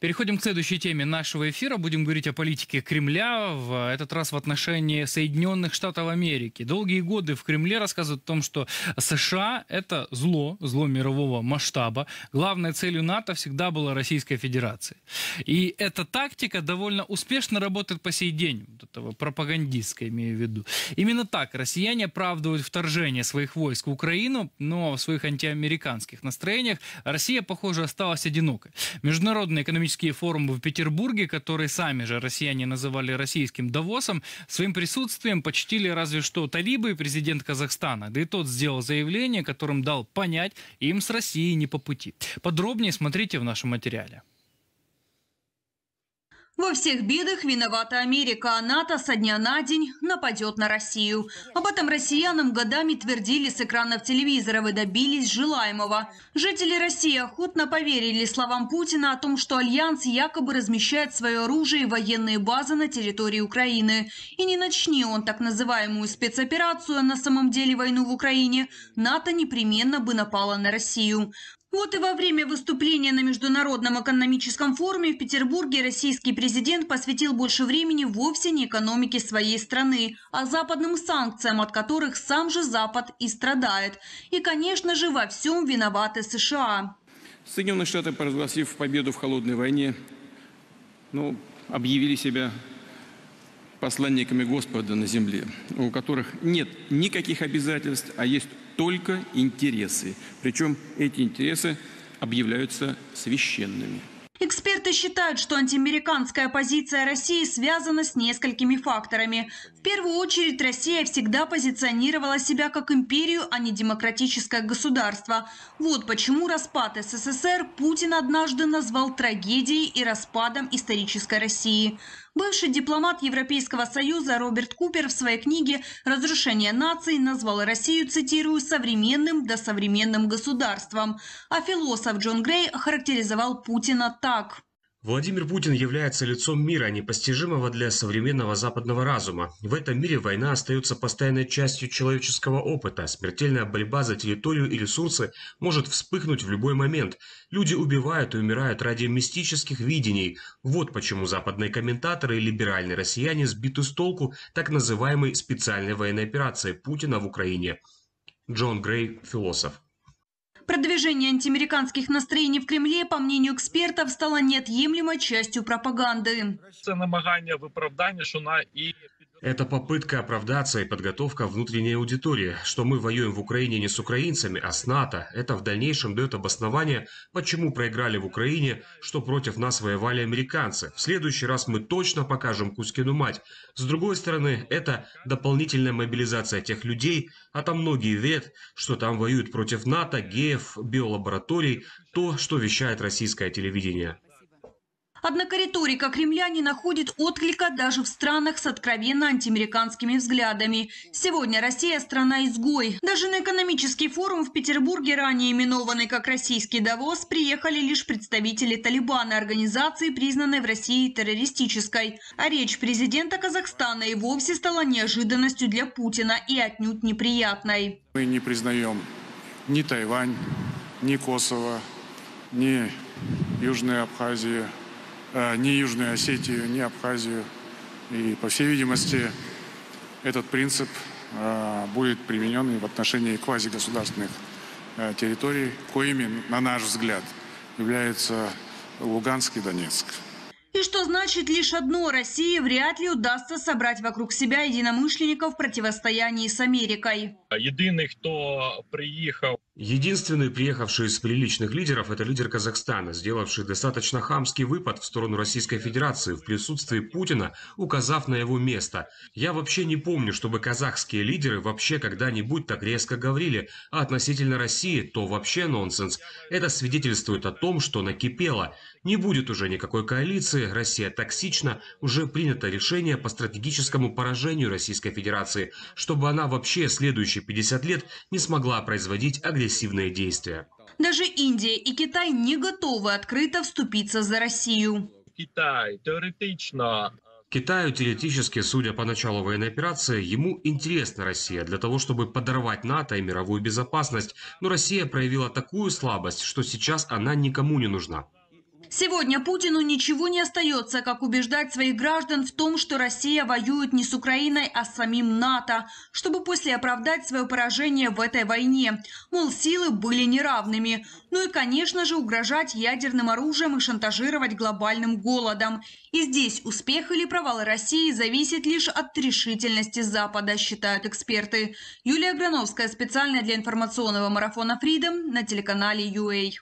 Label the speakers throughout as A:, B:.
A: Переходим к следующей теме нашего эфира. Будем говорить о политике Кремля, в этот раз в отношении Соединенных Штатов Америки. Долгие годы в Кремле рассказывают о том, что США – это зло, зло мирового масштаба. Главной целью НАТО всегда была Российская Федерация. И эта тактика довольно успешно работает по сей день, вот этого пропагандистская имею в виду. Именно так россияне оправдывают вторжение своих войск в Украину, но в своих антиамериканских настроениях Россия, похоже, осталась одинокой. Международная экономическая экономические форумы в Петербурге, которые сами же россияне называли российским Давосом, своим присутствием почтили разве что талибы и президент Казахстана. Да и тот сделал заявление, которым дал понять, им с Россией не по пути. Подробнее смотрите в нашем материале.
B: Во всех бедах виновата Америка, а НАТО со дня на день нападет на Россию. Об этом россиянам годами твердили с экранов телевизоров и добились желаемого. Жители России охотно поверили словам Путина о том, что Альянс якобы размещает свое оружие и военные базы на территории Украины. И не начни он так называемую спецоперацию, а на самом деле войну в Украине, НАТО непременно бы напало на Россию. Вот и во время выступления на Международном экономическом форуме в Петербурге российский президент посвятил больше времени вовсе не экономике своей страны, а западным санкциям, от которых сам же Запад и страдает. И, конечно же, во всем виноваты США.
C: Соединенные Штаты, провозгласив победу в холодной войне, ну, объявили себя посланниками Господа на земле, у которых нет никаких обязательств, а есть только интересы. Причем эти интересы объявляются священными.
B: Эксперты считают, что антиамериканская позиция России связана с несколькими факторами. В первую очередь, Россия всегда позиционировала себя как империю, а не демократическое государство. Вот почему распад СССР Путин однажды назвал трагедией и распадом исторической России. Бывший дипломат Европейского Союза Роберт Купер в своей книге «Разрушение наций» назвал Россию, цитирую, «современным до современным государством», а философ Джон Грей характеризовал Путина так –
C: Владимир Путин является лицом мира, а непостижимого для современного западного разума. В этом мире война остается постоянной частью человеческого опыта. Смертельная борьба за территорию и ресурсы может вспыхнуть в любой момент. Люди убивают и умирают ради мистических видений. Вот почему западные комментаторы и либеральные россияне сбиты с толку так называемой специальной военной операции Путина в Украине. Джон Грей, философ.
B: Продвижение антиамериканских настроений в Кремле, по мнению экспертов, стало неотъемлемой частью пропаганды.
A: Це намагання виправдання, що на і
C: это попытка оправдаться и подготовка внутренней аудитории, что мы воюем в Украине не с украинцами, а с НАТО. Это в дальнейшем дает обоснование, почему проиграли в Украине, что против нас воевали американцы. В следующий раз мы точно покажем Кузькину мать. С другой стороны, это дополнительная мобилизация тех людей, а там многие верят, что там воюют против НАТО, геев, биолабораторий, то, что вещает российское телевидение.
B: Однако риторика Кремля не находит отклика даже в странах с откровенно антиамериканскими взглядами. Сегодня Россия – страна-изгой. Даже на экономический форум в Петербурге, ранее именованный как «Российский Давос», приехали лишь представители Талибана, организации, признанной в России террористической. А речь президента Казахстана и вовсе стала неожиданностью для Путина и отнюдь неприятной.
C: Мы не признаем ни Тайвань, ни Косово, ни Южная Абхазия – Э, ни Южную Осетию, ни Абхазию. И, по всей видимости, этот принцип э, будет применен и в отношении квазигосударственных э, территорий, коими, на наш взгляд, является Луганск и Донецк.
B: И что значит лишь одно, России вряд ли удастся собрать вокруг себя единомышленников в противостоянии с Америкой.
C: Единый, кто приехал Единственный приехавший из приличных лидеров – это лидер Казахстана, сделавший достаточно хамский выпад в сторону Российской Федерации в присутствии Путина, указав на его место. Я вообще не помню, чтобы казахские лидеры вообще когда-нибудь так резко говорили, а относительно России то вообще нонсенс. Это свидетельствует о том, что накипело. Не будет уже никакой коалиции, Россия токсична, уже принято решение по стратегическому поражению Российской Федерации, чтобы она вообще следующие 50 лет не смогла производить агрессивную агрессивное действие.
B: Даже Индия и Китай не готовы открыто вступиться за Россию.
C: Китай теоретично Китаю теоретически, судя по началу военной операции, ему интересна Россия для того, чтобы подорвать НАТО и мировую безопасность, но Россия проявила такую слабость, что сейчас она никому не нужна.
B: Сегодня Путину ничего не остается, как убеждать своих граждан в том, что Россия воюет не с Украиной, а с самим НАТО, чтобы после оправдать свое поражение в этой войне. Мол, силы были неравными. Ну и, конечно же, угрожать ядерным оружием и шантажировать глобальным голодом. И здесь успех или провал России зависит лишь от решительности Запада, считают эксперты. Юлия Грановская специально для информационного марафона Freedom на телеканале UA.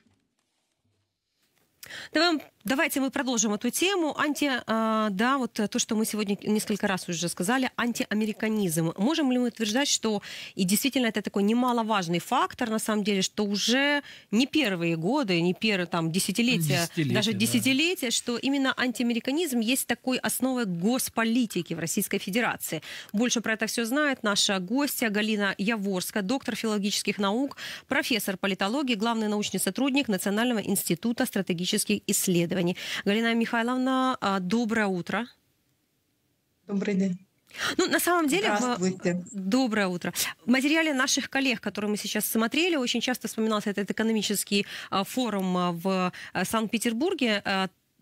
B: 咱们。Давайте мы
D: продолжим эту тему. Анти, а, да, вот то, что мы сегодня несколько раз уже сказали, антиамериканизм. Можем ли мы утверждать, что и действительно это такой немаловажный фактор, на самом деле, что уже не первые годы, не первые там десятилетия, десятилетия даже да. что именно антиамериканизм есть такой основой госполитики в Российской Федерации. Больше про это все знает наша гостья Галина Яворская, доктор филологических наук, профессор политологии, главный научный сотрудник Национального института стратегических исследований расследований. Галина Михайловна, а, доброе утро. Добрый день. Ну, на самом деле, в... доброе утро. В материале наших коллег, которые мы сейчас смотрели, очень часто вспоминался этот экономический а, форум а, в Санкт-Петербурге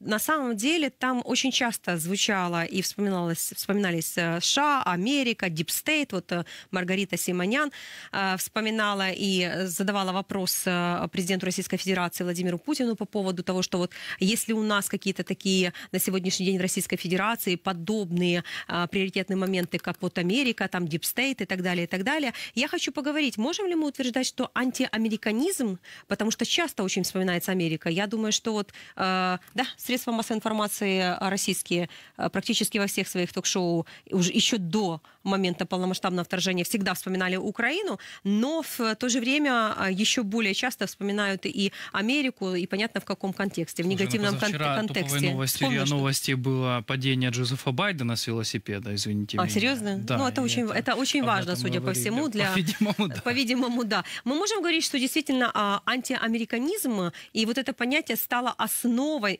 D: на самом деле там очень часто звучало и вспоминалось, вспоминались э, США, Америка, Дипстейт. Вот э, Маргарита Симонян э, вспоминала и задавала вопрос президенту Российской Федерации Владимиру Путину по поводу того, что вот если у нас какие-то такие на сегодняшний день в Российской Федерации подобные приоритетные моменты, как вот Америка, там Дипстейт и так далее, и так далее, я хочу поговорить, можем ли мы утверждать, что антиамериканизм, потому что часто очень вспоминается Америка, я думаю, что вот, да, среди средства массовой информации э, российские э, практически во всех своих ток-шоу уже еще до момента полномасштабного вторжения всегда вспоминали Украину, но в то же время э, еще более часто вспоминают и Америку, и понятно в каком контексте, в Слушай, ну негативном кон- контексте. новости, РИА
A: новости было падение Джозефа Байдена с велосипеда, извините а, меня. серьезно? Да, ну, это
D: очень, это, это очень важно, судя говорили. по всему. Для, по-видимому, да. По-видимому, да. Мы можем говорить, что действительно а, антиамериканизм и вот это понятие стало основой,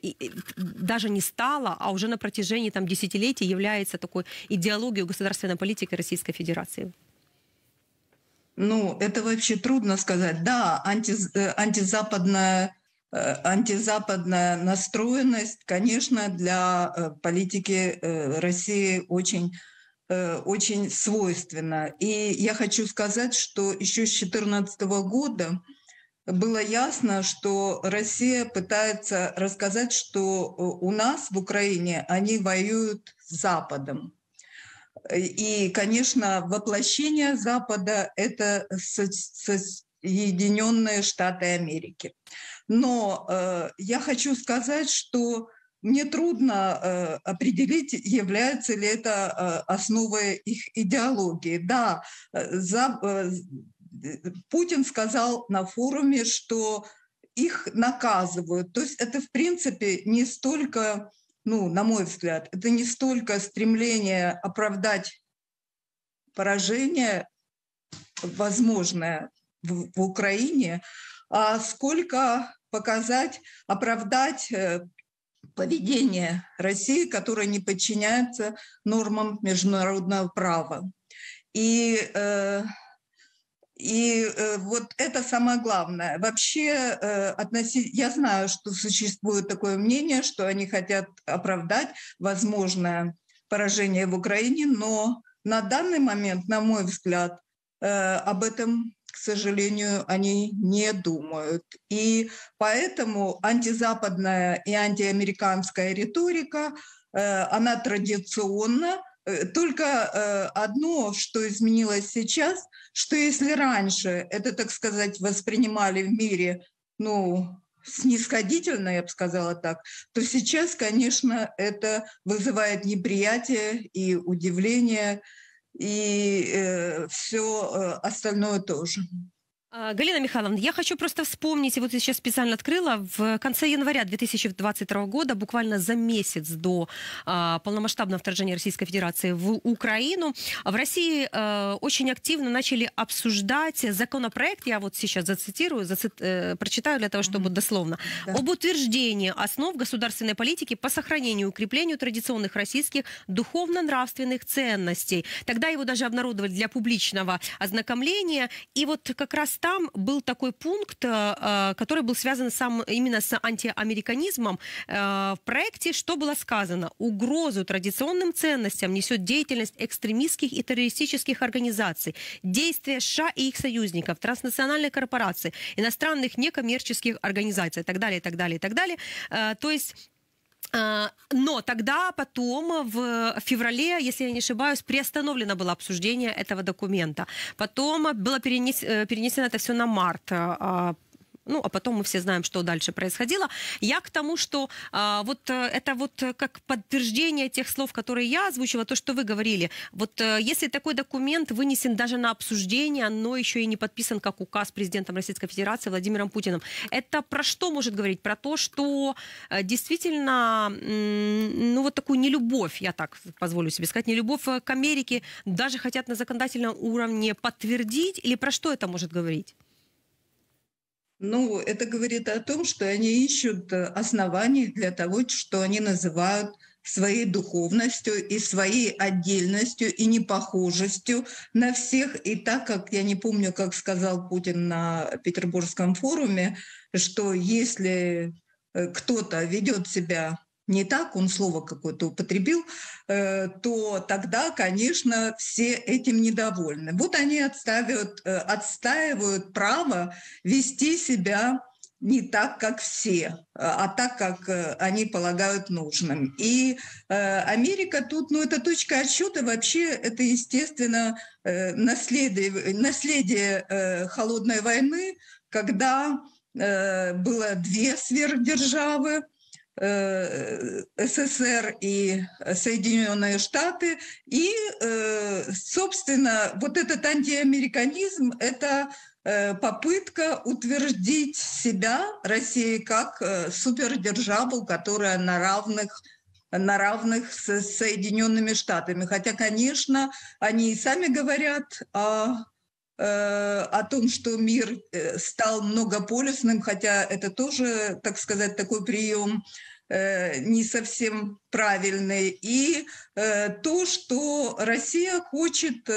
D: даже не стала, а уже на протяжении там, десятилетий является такой идеологией государственной политики Российской Федерации?
E: Ну, это вообще трудно сказать. Да, анти, э, антизападная э, антизападная настроенность, конечно, для э, политики России очень, очень свойственна. И я хочу сказать, что еще с 2014 года было ясно, что Россия пытается рассказать, что э, у нас в Украине они воюют с Западом. И, конечно, воплощение Запада – это Соединенные Штаты Америки. Но э, я хочу сказать, что мне трудно э, определить, является ли это э, основой их идеологии. Да, э, за, э, Э, Путин сказал на форуме, что их наказывают. То есть это, в принципе, не столько, ну, на мой взгляд, это не столько стремление оправдать поражение возможное в, в Украине, а сколько показать, оправдать э, поведение России, которая не подчиняется нормам международного права. И э, и э, вот это самое главное. Вообще, э, относи... я знаю, что существует такое мнение, что они хотят оправдать возможное поражение в Украине, но на данный момент, на мой взгляд, э, об этом, к сожалению, они не думают. И поэтому антизападная и антиамериканская риторика, э, она традиционна. Э, только э, одно, что изменилось сейчас, что если раньше это, так сказать, воспринимали в мире, ну, снисходительно, я бы сказала так, то сейчас, конечно, это вызывает неприятие и удивление, и э, все э, остальное тоже.
D: А, Галина Михайловна, я хочу просто вспомнить, вот я сейчас специально открыла, в конце января 2022 года, буквально за месяц до а, полномасштабного вторжения Российской Федерации в Украину, в России а, очень активно начали обсуждать законопроект, я вот сейчас зацитирую, зацит, э, прочитаю для того, чтобы дословно, да. об утверждении основ государственной политики по сохранению и укреплению традиционных российских духовно-нравственных ценностей. Тогда его даже обнародовали для публичного ознакомления, и вот как раз там был такой пункт, э, э, который был связан сам, именно с антиамериканизмом. Э, в проекте что было сказано? Угрозу традиционным ценностям несет деятельность экстремистских и террористических организаций, действия США и их союзников, транснациональных корпораций, иностранных некоммерческих организаций и так далее, и так далее, и так далее. То есть а, но тогда потом, в феврале, если я не ошибаюсь, приостановлено было обсуждение этого документа. Потом было перенес, э, перенесено это все на март а, ну, а потом мы все знаем, что дальше происходило. Я к тому, что а, вот э, это вот э, как подтверждение тех слов, которые я озвучила, то, что вы говорили. Вот э, если такой документ вынесен даже на обсуждение, но еще и не подписан как указ президентом Российской Федерации Владимиром Путиным, это про что может говорить? Про то, что действительно, ну, вот такую нелюбовь, я так позволю себе сказать, нелюбовь к Америке даже хотят на законодательном уровне подтвердить? Или про что это может говорить?
E: Ну, это говорит о том, что они ищут э, оснований для того, что они называют своей духовностью и своей отдельностью и непохожестью на всех. И так как, я не помню, как сказал Путин на Петербургском форуме, что если э, кто-то ведет себя не так, он слово какое-то употребил, э, то тогда, конечно, все этим недовольны. Вот они отстаивают, э, отстаивают право вести себя не так, как все, а так, как э, они полагают нужным. И Америка тут, ну, это точка отсчета вообще, это, естественно, наследие, наследие холодной войны, когда было две сверхдержавы, Э, э, СССР и Соединенные Штаты. И, э, собственно, вот этот антиамериканизм – это попытка утвердить себя России как супердержаву, которая на равных на равных с Соединенными Штатами. Хотя, конечно, они и сами говорят о Э, о том, что мир э, стал многополюсным, хотя это тоже, так сказать, такой прием э, не совсем правильный, и то, что Россия хочет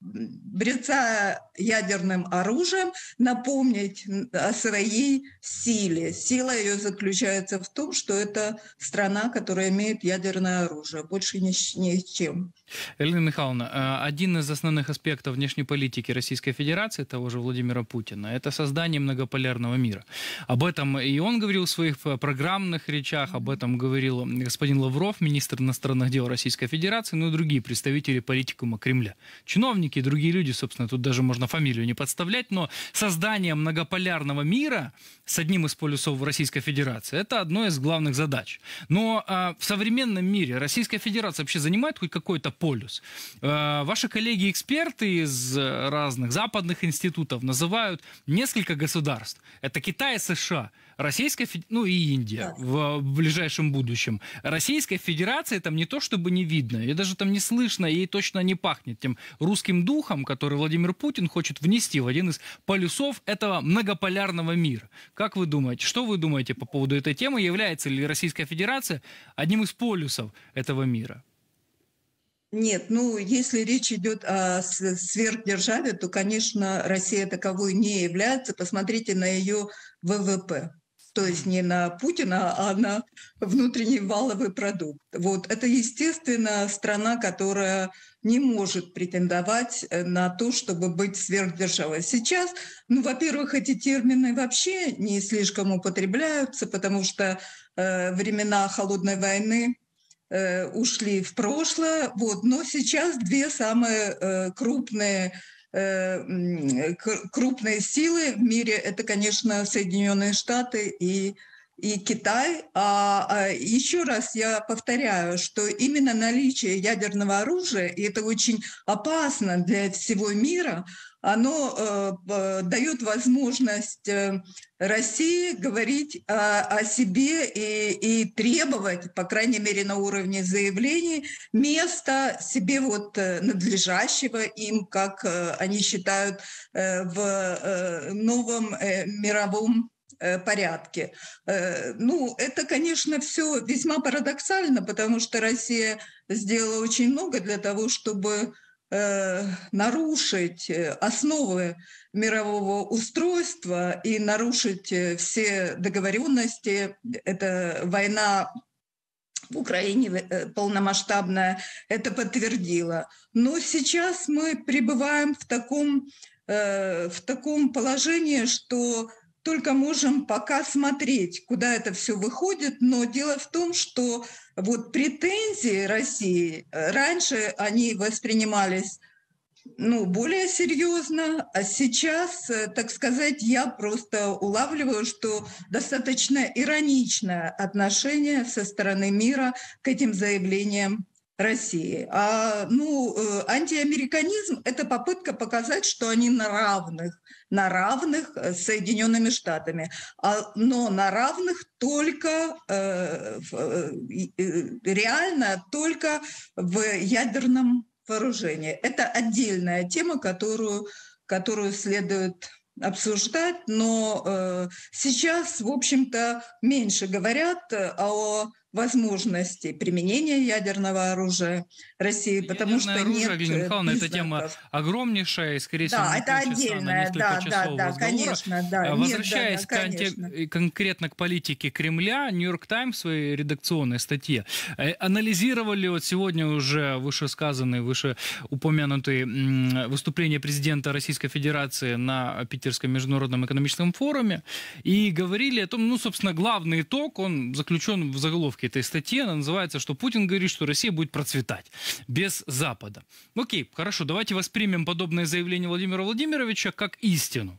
E: брецая ядерным оружием, напомнить о своей силе. Сила ее заключается в том, что это страна, которая имеет ядерное оружие, больше ни, ни чем.
A: Элина Михайловна, э, один из основных аспектов внешней политики Российской Федерации, того же Владимира Путина, это создание многополярного мира. Об этом и он говорил в своих э, программных речах, об этом говорил господин Лавров, министр иностранных дел Российской Федерации, ну и другие представители политикума Кремля. Чиновники и другие люди, собственно, тут даже можно фамилию не подставлять, но создание многополярного мира с одним из полюсов Российской Федерации – это одно из главных задач. Но э, в современном мире Российская Федерация вообще занимает хоть какое-то полюс. Э, ваши коллеги-эксперты из разных западных институтов называют несколько государств. Это Китай и США, Российская, ну и Индия в ближайшем будущем. Российская Федерация там не то чтобы не видно, и даже там не слышно, и точно не пахнет тем русским духом, который Владимир Путин хочет внести в один из полюсов этого многополярного мира. Как вы думаете, что вы думаете по поводу этой темы? Является ли Российская Федерация одним из полюсов этого мира?
E: Нет, ну если речь идет о сверхдержаве, то, конечно, Россия таковой не является. Посмотрите на ее ВВП. То есть не на Путина, а на внутренний валовый продукт. Вот. Это, естественно, страна, которая не может претендовать э, на то, чтобы быть сверхдержавой. Сейчас, ну, во-первых, эти термины вообще не слишком употребляются, потому что э, времена холодной войны Э, ушли в прошлое. Вот. Но сейчас две самые э, крупные э, крупные силы в мире это, конечно, Соединенные Штаты и и Китай. А, а еще раз я повторяю, что именно наличие ядерного оружия, и это очень опасно для всего мира, оно э, дает возможность э, России говорить о, о себе и, и требовать, по крайней мере на уровне заявлений, места себе вот э, надлежащего им, как э, они считают, в новом мировом порядке. Ну, это, конечно, все весьма парадоксально, потому что Россия сделала очень много для того, чтобы Э, нарушить э, основы мирового устройства и нарушить э, все договоренности. Это война в Украине полномасштабная это подтвердило. Но сейчас мы пребываем в таком, в таком положении, что только можем пока смотреть, куда это все выходит, но дело в том, что вот претензии России, э, раньше они воспринимались ну, более серьезно, а сейчас, э, так сказать, я просто улавливаю, что достаточно ироничное отношение со стороны мира к этим заявлениям России. А, ну, э, антиамериканизм – это попытка показать, что они на равных – на равных э, с Соединенными Штатами, а, но на равных только э, э, реально только в ядерном вооружении. Это отдельная тема, которую, которую следует обсуждать, но э, сейчас, в общем-то, меньше говорят о возможности применения ядерного оружия России, Ядерное потому что оружие, нет Галина э, Михайловна, эта
A: тема огромнейшая, и, скорее всего, да, это отдельная, да, да, да, конечно, да. Возвращаясь нет, да, да, конечно. конкретно к политике Кремля, Нью-Йорк Таймс в своей редакционной статье э, анализировали вот сегодня уже вышесказанные, выше упомянутые выступления президента Российской Федерации на Питерском международном экономическом форуме и говорили о том, ну, собственно, главный итог, он заключен в заголовке заголовке этой статьи. Она называется, что Путин говорит, что Россия будет процветать без Запада. Окей, хорошо, давайте воспримем подобное заявление Владимира Владимировича как истину.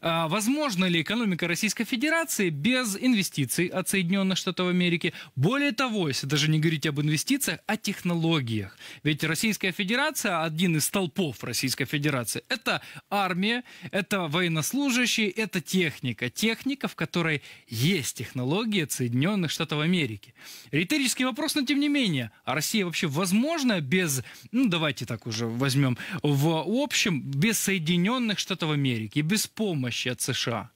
A: А, возможно ли экономика Российской Федерации без инвестиций от Соединенных Штатов Америки? Более того, если даже не говорить об инвестициях, о технологиях. Ведь Российская Федерация, один из столпов Российской Федерации, это армия, это военнослужащие, это техника. Техника, в которой есть технологии от Соединенных Штатов Америки. Риторический вопрос, но тем не менее, а Россия вообще возможна без, ну давайте так уже возьмем, в общем, без Соединенных Штатов Америки, без помощи от США?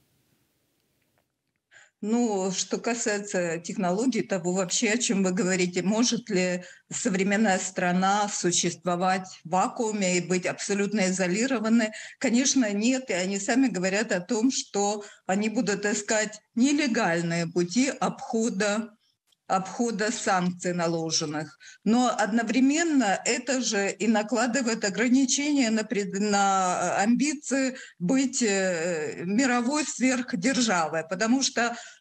E: Ну, что касается технологий, того вообще, о чем вы говорите, может ли современная страна существовать в вакууме и быть абсолютно изолированной? Конечно, нет. И они сами говорят о том, что они будут искать нелегальные пути обхода обхода санкций наложенных. Но одновременно это же и накладывает ограничения на, на э, амбиции быть э, мировой сверхдержавой, потому что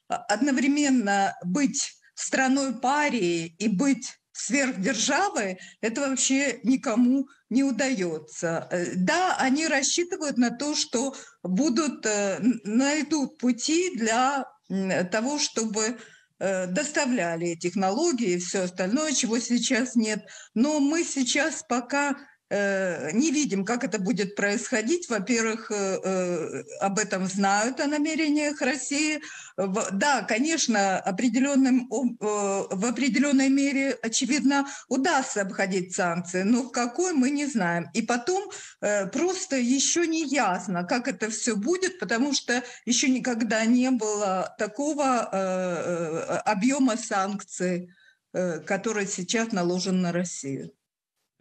E: э, одновременно быть страной парии и быть сверхдержавы, это вообще никому не удается. Да, они рассчитывают на то, что будут, найдут пути для того, чтобы Э, доставляли эти технологии и все остальное, чего сейчас нет. Но мы сейчас пока Э, не видим, как это будет происходить. Во-первых, э, э, об этом знают о намерениях России. Да, конечно, определенным, в определенной мере, очевидно, удастся обходить санкции, но в какой мы не знаем. И потом просто еще не ясно, как это все будет, потому что еще никогда не было такого объема санкций, который сейчас наложен на Россию.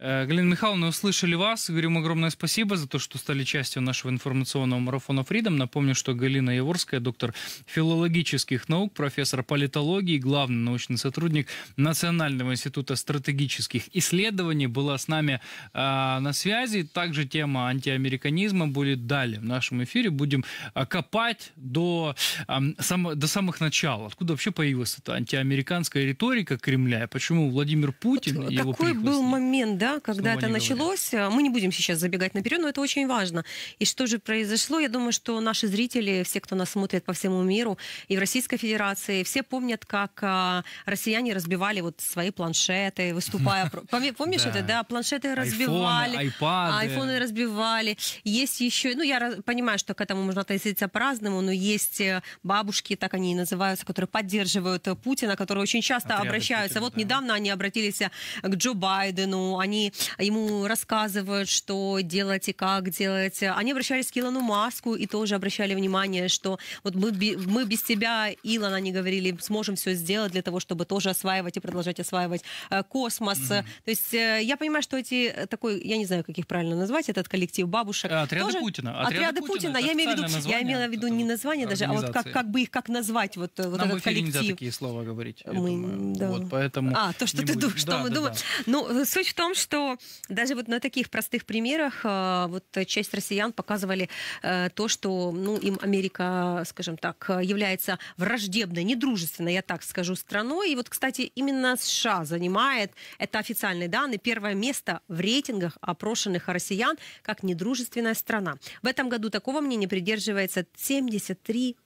A: Э, Галина Михайловна, услышали вас. Говорим огромное спасибо за то, что стали частью нашего информационного марафона Freedom. Напомню, что Галина Яворская, доктор филологических наук, профессор политологии, главный научный сотрудник Национального института стратегических исследований, была с нами э, на связи. Также тема антиамериканизма будет далее в нашем эфире. Будем э, копать до, э, сам, до самых начал. Откуда вообще появилась эта антиамериканская риторика Кремля? И почему Владимир Путин вот его Такой
D: был момент, да, да, когда это началось. Говоря. Э, мы не будем сейчас забегать наперед, но это очень важно. И что же произошло? Я думаю, что наши зрители, все, кто нас смотрит по всему миру, и в Российской Федерации, все помнят, как а, россияне разбивали вот свои планшеты, выступая... Помнишь это, да? Планшеты разбивали. Айфоны разбивали. Есть еще... Ну, я понимаю, что к этому можно относиться по-разному, но есть э, бабушки, так они и называются, которые поддерживают Путина, которые очень часто обращаются. Вот недавно они обратились э, к Джо Байдену, они ему рассказывают, что делать и как делать. Они обращались к Илону Маску и тоже обращали внимание, что вот мы, мы без тебя, Илон, они говорили, сможем все сделать для того, чтобы тоже осваивать и продолжать осваивать э, космос. Mm-hmm. То есть э, я понимаю, что эти э, такой, я не знаю, как их правильно назвать, этот коллектив бабушек. Отряды тоже, Путина. Отряды, отряды Путина. Я, имею в виду, я имела в виду не название даже, а вот как, как бы их как назвать, вот, вот Нам этот коллектив. нельзя такие
A: слова говорить. Мы, думаю. да. Вот, поэтому а, то, что ты думаешь, что да, мы да, думаем. Да.
D: Ну, суть в том, что что даже вот на таких простых примерах э, вот часть россиян показывали э, то, что ну, им Америка, скажем так, является враждебной, недружественной, я так скажу, страной. И вот, кстати, именно США занимает, это официальные данные, первое место в рейтингах опрошенных россиян как недружественная страна. В этом году такого мнения придерживается 73%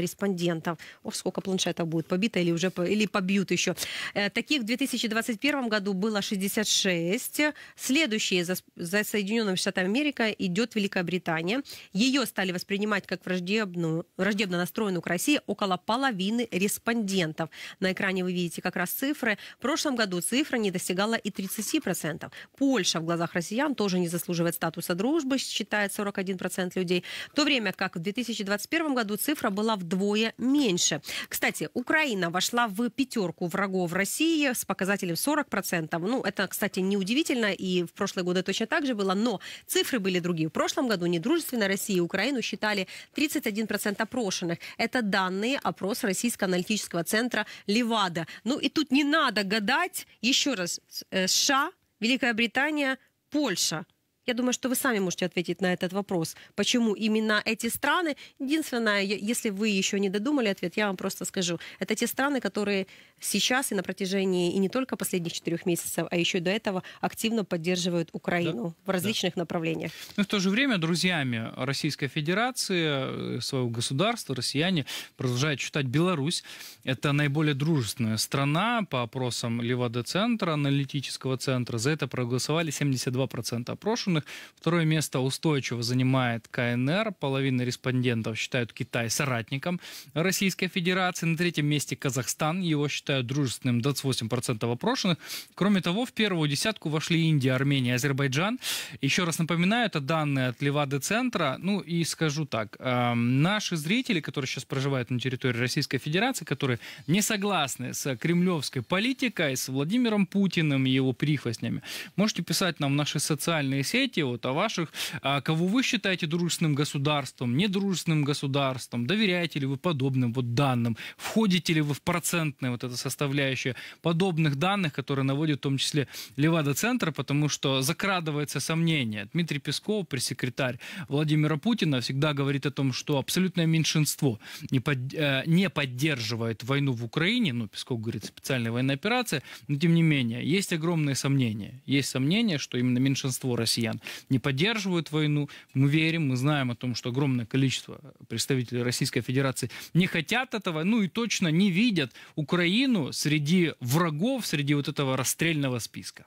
D: респондентов. Ох, сколько планшетов будет побито или уже или побьют еще. Э, таких в 2021 году было 66 области. Следующие за, за Соединенными Штатами Америка идет Великобритания. Ее стали воспринимать как враждебную, враждебно настроенную к России около половины респондентов. На экране вы видите как раз цифры. В прошлом году цифра не достигала и 30%. Польша в глазах россиян тоже не заслуживает статуса дружбы, считает 41% людей. В то время как в 2021 году цифра была вдвое меньше. Кстати, Украина вошла в пятерку врагов России с показателем 40%. Ну, это, кстати, не удивительно удивительно, и в прошлые годы точно так же было, но цифры были другие. В прошлом году недружественная Россия и Украину считали 31% опрошенных. Это данные опрос Российского аналитического центра «Левада». Ну и тут не надо гадать, еще раз, США, э, Великая Британия, Польша – я думаю, что вы сами можете ответить на этот вопрос. Почему именно эти страны? Единственное, если вы еще не додумали ответ, я вам просто скажу. Это те страны, которые сейчас и на протяжении и не только последних четырех месяцев, а еще до этого активно поддерживают Украину да, в различных да. направлениях.
A: Но в то же время друзьями Российской Федерации, э, своего государства, россияне продолжают считать Беларусь. Это наиболее дружественная страна по опросам Левада-центра, аналитического центра. За это проголосовали 72% опрошенных ученых. Второе место устойчиво занимает КНР. Половина респондентов считают Китай соратником Российской Федерации. На третьем месте Казахстан. Его считают дружественным 28% опрошенных. Кроме того, в первую десятку вошли Индия, Армения, Азербайджан. Еще раз напоминаю, это данные от Левады-центра. Ну и скажу так, э, наши зрители, которые сейчас проживают на территории Российской Федерации, которые не согласны с кремлевской политикой, с Владимиром Путиным и его прихвостнями, можете писать нам в наши социальные сети, говорите вот о ваших, а, кого вы считаете дружественным государством, недружественным государством, доверяете ли вы подобным вот данным, входите ли вы в процентные вот это составляющая подобных данных, которые наводят в том числе Левада-центр, потому что закрадывается сомнение. Дмитрий Песков, пресс-секретарь Владимира Путина, всегда говорит о том, что абсолютное меньшинство не, под, э, не поддерживает войну в Украине, ну, Песков говорит, специальная военная операция, но тем не менее, есть огромные сомнения. Есть сомнения, что именно меньшинство россиян россиян не поддерживают войну. Мы верим, мы знаем о том, что огромное количество представителей Российской Федерации не хотят этого, ну и точно не видят Украину среди врагов, среди вот этого расстрельного списка.